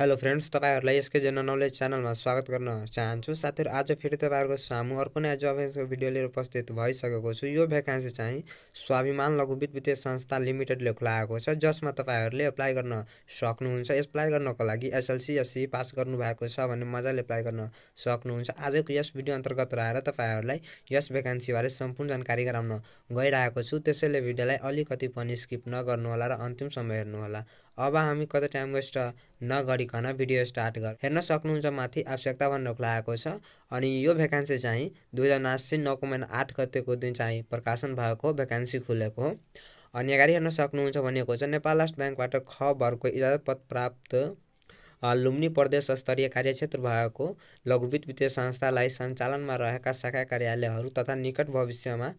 hello friends तपाईँहरूलाई यसकै जन नलेज च्यानलमा स्वागत गर्न चाहन्छु साथीहरू आज फेरि तपाईँहरूको सामु अर्को नयाँ जबको भिडियो लिएर उपस्थित भइसकेको छु यो भ्याकान्सी चाहिँ स्वाभिमान लघु वित्तीय संस्था लिमिटेडले खुलाएको छ जसमा तपाईँहरूले एप्लाई गर्न सक्नुहुन्छ एप्लाई गर्नको लागि एसएलसी एससी पास गर्नुभएको छ भने मजाले एप्लाई गर्न सक्नुहुन्छ आजको यस भिडियो अन्तर्गत रहेर तपाईँहरूलाई यस भ्याकान्सीबारे सम्पूर्ण जानकारी गराउन गइरहेको छु त्यसैले भिडियोलाई अलिकति पनि स्किप नगर्नुहोला र अन्तिम समय हेर्नुहोला अब हामी कतै टाइम वेस्ट नगरिकन भिडियो स्टार्ट गर हेर्न सक्नुहुन्छ माथि आवश्यकता भन्नुको लागेको छ अनि यो भ्याकान्सी चाहिँ दुई हजार उनासी नौको महिना आठ गतेको दिन चाहिँ प्रकाशन भएको भ्याकान्सी खुलेको हो अनि अगाडि हेर्न सक्नुहुन्छ भनेको छ नेपाल राष्ट्र ब्याङ्कबाट ख भरको इजाजत प्राप्त लुम्नी प्रदेश स्तरीय कार्यक्षेत्र भएको लघुवित वित्तीय संस्थालाई सञ्चालनमा रहेका शाखा कार्यालयहरू तथा निकट भविष्यमा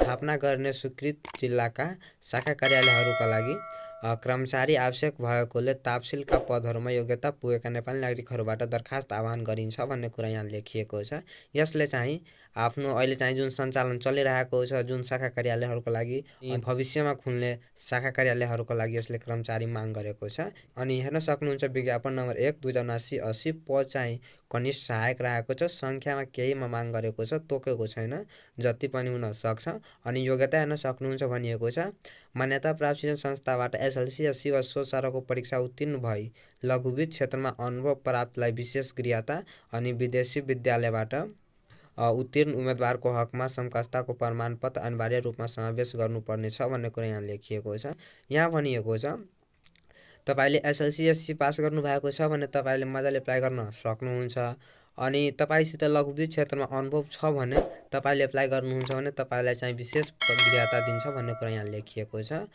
स्थापना गर्ने स्वीकृत जिल्लाका शाखा कार्यालयहरूका लागि कर्मचारी आवश्यक भएकोले तापसिलका पदहरूमा योग्यता पुगेका नेपाली नागरिकहरूबाट दरखास्त आह्वान गरिन्छ भन्ने कुरा यहाँ लेखिएको छ यसले चाहिँ आफ्नो अहिले चाहिँ जुन सञ्चालन चलिरहेको छ जुन शाखा कार्यालयहरूको लागि भविष्यमा खुल्ने शाखा कार्यालयहरूको लागि यसले कर्मचारी माग गरेको छ अनि हेर्न सक्नुहुन्छ विज्ञापन नम्बर एक दुई हजार उनासी असी प चाहिँ कनिष्ठ सहायक रहेको छ सङ्ख्यामा केहीमा माग गरेको छ तोकेको छैन जति पनि हुनसक्छ अनि योग्यता हेर्न सक्नुहुन्छ भनिएको छ मान्यता प्राप्त शिक्षण संस्थाबाट एसएलसी या सिवा सोसारको परीक्षा उत्तीर्ण भई लघुवित क्षेत्रमा अनुभव प्राप्तलाई विशेष गृहता अनि विदेशी विद्यालयबाट उत्तीर्ण उम्मेदवारको हकमा समकस्ताको प्रमाणपत्र अनिवार्य रूपमा समावेश गर्नुपर्नेछ भन्ने कुरा यहाँ लेखिएको छ यहाँ भनिएको छ तपाईँले एसएलसी एससी पास गर्नुभएको छ भने तपाईँले मजाले एप्लाई गर्न सक्नुहुन्छ अनि तपाईँसित लघुवित क्षेत्रमा अनुभव छ भने तपाईँले एप्लाई गर्नुहुन्छ भने तपाईँलाई चाहिँ विशेष प्रक्रियाता दिन्छ भन्ने कुरा यहाँ लेखिएको छ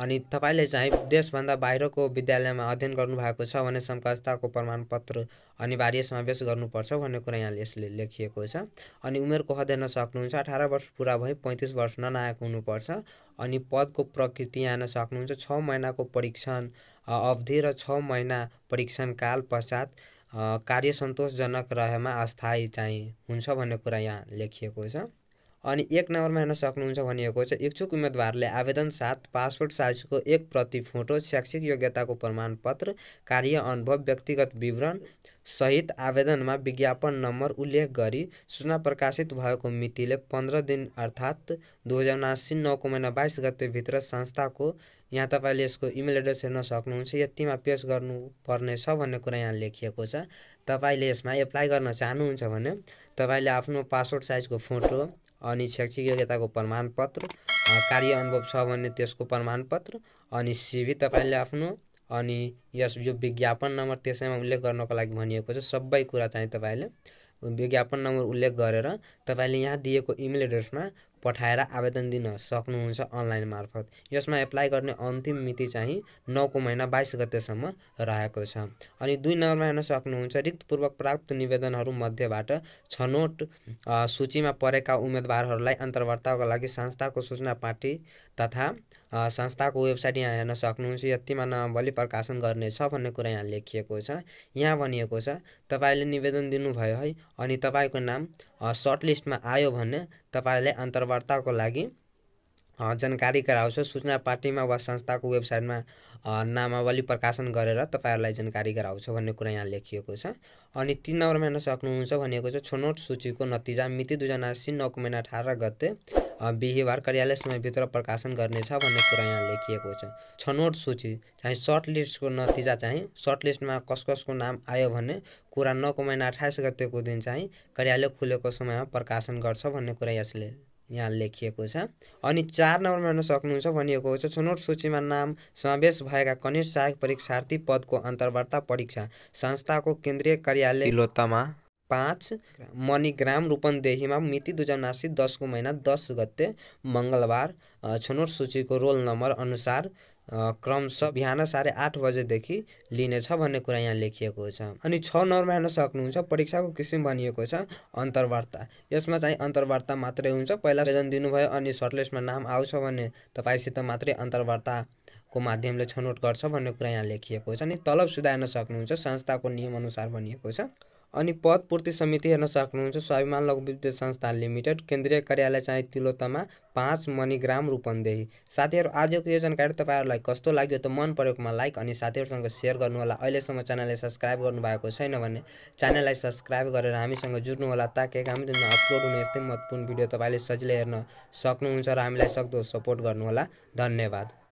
अनि तपाईँले चाहिँ देशभन्दा बाहिरको विद्यालयमा अध्ययन गर्नुभएको छ भने समकक्षताको प्रमाणपत्र अनिवार्य समावेश गर्नुपर्छ भन्ने कुरा यहाँले यसले लेखिएको छ अनि उमेरको कहदैन सक्नुहुन्छ अठार वर्ष पुरा भए पैँतिस वर्ष ननाएको हुनुपर्छ अनि पदको प्रकृति आन सक्नुहुन्छ छ महिनाको परीक्षण अवधि र छ महिना परीक्षण काल पश्चात कार्य सन्तोषजनक रहेमा अस्थायी चाहिँ हुन्छ भन्ने कुरा यहाँ लेखिएको छ अनि एक नम्बरमा हेर्न सक्नुहुन्छ भनिएको छ इच्छुक उम्मेदवारले आवेदन साथ पासपोर्ट साइजको एक प्रति फोटो शैक्षिक योग्यताको प्रमाणपत्र कार्य अनुभव व्यक्तिगत विवरण सहित आवेदनमा विज्ञापन नम्बर उल्लेख गरी सूचना प्रकाशित भएको मितिले पन्ध्र दिन अर्थात् दुई हजार उनासी नौको महिना बाइस गतेभित्र संस्थाको यहाँ तपाईँले यसको इमेल एड्रेस हेर्न सक्नुहुन्छ यतिमा पेस गर्नुपर्नेछ भन्ने कुरा यहाँ लेखिएको छ तपाईँले यसमा एप्लाई गर्न चाहनुहुन्छ भने तपाईँले आफ्नो पासपोर्ट साइजको फोटो अनि शैक्षिक योग्यताको प्रमाणपत्र कार्य अनुभव छ भने त्यसको प्रमाणपत्र अनि सिभी तपाईँले आफ्नो अनि यस यो विज्ञापन नम्बर त्यसैमा उल्लेख गर्नको लागि भनिएको छ सबै कुरा चाहिँ तपाईँले विज्ञापन नम्बर उल्लेख गरेर तपाईँले यहाँ दिएको इमेल एड्रेसमा पठाएर आवेदन दिन सक्नुहुन्छ अनलाइन मार्फत यसमा एप्लाई गर्ने अन्तिम मिति चाहिँ नौको महिना बाइस गतेसम्म रहेको छ अनि दुई नम्बरमा हेर्न सक्नुहुन्छ रिक्तपूर्वक प्राप्त निवेदनहरू मध्येबाट छनौट सूचीमा परेका उम्मेदवारहरूलाई अन्तर्वार्ताको लागि संस्थाको सूचना पार्टी तथा संस्थाको वेबसाइट यहाँ हेर्न सक्नुहुन्छ यतिमा नामावली प्रकाशन गर्नेछ भन्ने कुरा यहाँ लेखिएको छ यहाँ भनिएको छ तपाईँले निवेदन दिनुभयो है अनि तपाईँको नाम सर्टलिस्टमा आयो भने तपाईँले अन्तर्वार्ताको लागि जानकारी गराउँछ सूचना पार्टीमा वा संस्थाको वेबसाइटमा नामावली प्रकाशन गरेर तपाईँहरूलाई जानकारी गराउँछ भन्ने कुरा यहाँ लेखिएको छ अनि तिन नम्बरमा हेर्न सक्नुहुन्छ भनेको छ छनौट सूचीको नतिजा मिति दुईजना सिन नौको महिना अठार गते बिहिबार कार्यालय समयभित्र प्रकाशन गर्नेछ भन्ने कुरा यहाँ लेखिएको छ छनौट सूची चाहिँ सर्ट लिस्टको नतिजा चाहिँ सर्ट लिस्टमा कस कसको नाम आयो भने कुरा नौको महिना अठाइस गतेको दिन चाहिँ कार्यालय खुलेको समयमा प्रकाशन गर्छ भन्ने कुरा यसले यहाँ लेखिएको छ अनि चार नम्बरमा हेर्न सक्नुहुन्छ भनिएको छ छनौट सूचीमा नाम समावेश भएका कनिष्ठ सहायक परीक्षार्थी पदको अन्तर्वार्ता परीक्षा संस्थाको केन्द्रीय कार्यालय पाँच मणिग्राम रूपन्देहीमा मिति दुई हजार उनासी दसको महिना दस गते मङ्गलबार छनौट सूचीको रोल नम्बर अनुसार क्रमशः बिहान साढे आठ बजेदेखि लिनेछ भन्ने कुरा यहाँ लेखिएको छ अनि छ नम्बरमा हेर्न सक्नुहुन्छ परीक्षाको किसिम भनिएको छ अन्तर्वार्ता यसमा चाहिँ अन्तर्वार्ता मात्रै हुन्छ पहिला आवेदन दिनुभयो अनि सर्टलिस्टमा नाम आउँछ भने तपाईँसित मात्रै अन्तर्वार्ता को माध्यमले छनौट गर्छ भन्ने कुरा यहाँ लेखिएको छ अनि तलब सुधार्न सक्नुहुन्छ संस्थाको नियमअनुसार भनिएको छ अनि पदपूर्ति समिति हेर्न सक्नुहुन्छ स्वाभिमान लघु विद्युत संस्थान लिमिटेड केन्द्रीय कार्यालय चाहिँ तिलोतमा पाँच मणिग्राम रूपन्देही साथीहरू आजको यो जानकारी तपाईँहरूलाई कस्तो लाग्यो त मन परेकोमा लाइक अनि साथीहरूसँग सेयर गर्नुहोला अहिलेसम्म च्यानललाई सब्सक्राइब गर्नुभएको छैन भने च्यानललाई सब्सक्राइब गरेर हामीसँग जुड्नुहोला ताकि आगामी दिनमा अपलोड हुने यस्तै महत्त्वपूर्ण भिडियो तपाईँले सजिलै हेर्न सक्नुहुन्छ र हामीलाई सक्दो सपोर्ट गर्नुहोला धन्यवाद